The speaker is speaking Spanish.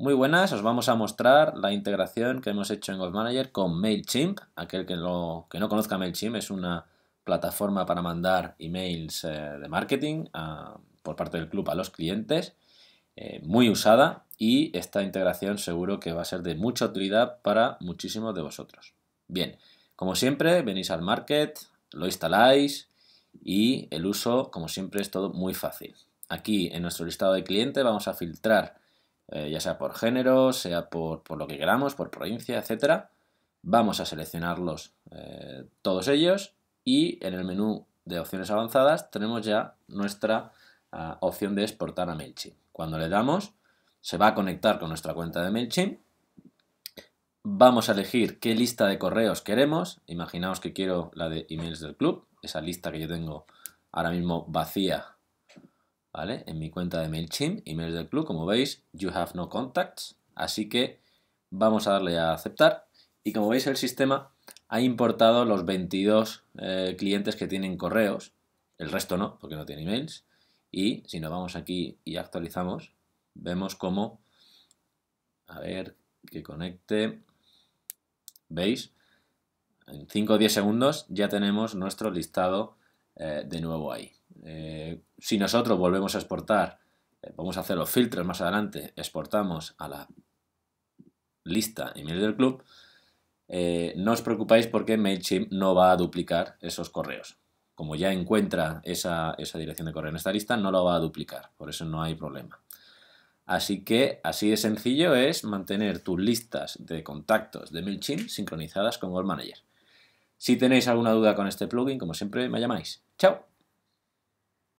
Muy buenas, os vamos a mostrar la integración que hemos hecho en Golf Manager con MailChimp. Aquel que, que no conozca MailChimp es una plataforma para mandar emails eh, de marketing ah, por parte del club a los clientes, eh, muy usada y esta integración seguro que va a ser de mucha utilidad para muchísimos de vosotros. Bien, como siempre, venís al market, lo instaláis y el uso, como siempre, es todo muy fácil. Aquí en nuestro listado de clientes vamos a filtrar eh, ya sea por género, sea por, lo que queramos, por provincia, etcétera, Vamos a seleccionarlos eh, todos ellos y en el menú de opciones avanzadas tenemos ya nuestra ah, opción de exportar a MailChimp. Cuando le damos, se va a conectar con nuestra cuenta de MailChimp. Vamos a elegir qué lista de correos queremos. Imaginaos que quiero la de emails del club, esa lista que yo tengo ahora mismo vacía en mi cuenta de MailChimp, emails del club, como veis, you have no contacts, así que vamos a darle a aceptar y como veis el sistema ha importado los 22 eh, clientes que tienen correos, el resto no, porque no tiene emails, y si nos vamos aquí y actualizamos, vemos cómo, a ver, que conecte, ¿veis? En 5 o 10 segundos ya tenemos nuestro listado eh, de nuevo ahí. Eh, si nosotros volvemos a exportar, eh, vamos a hacer los filtros más adelante, exportamos a la lista email del club, eh, no os preocupáis porque MailChimp no va a duplicar esos correos. Como ya encuentra esa, esa dirección de correo en esta lista, no lo va a duplicar, por eso no hay problema. Así que así de sencillo es mantener tus listas de contactos de MailChimp sincronizadas con Gold Manager. Si tenéis alguna duda con este plugin, como siempre, me llamáis. ¡Chao!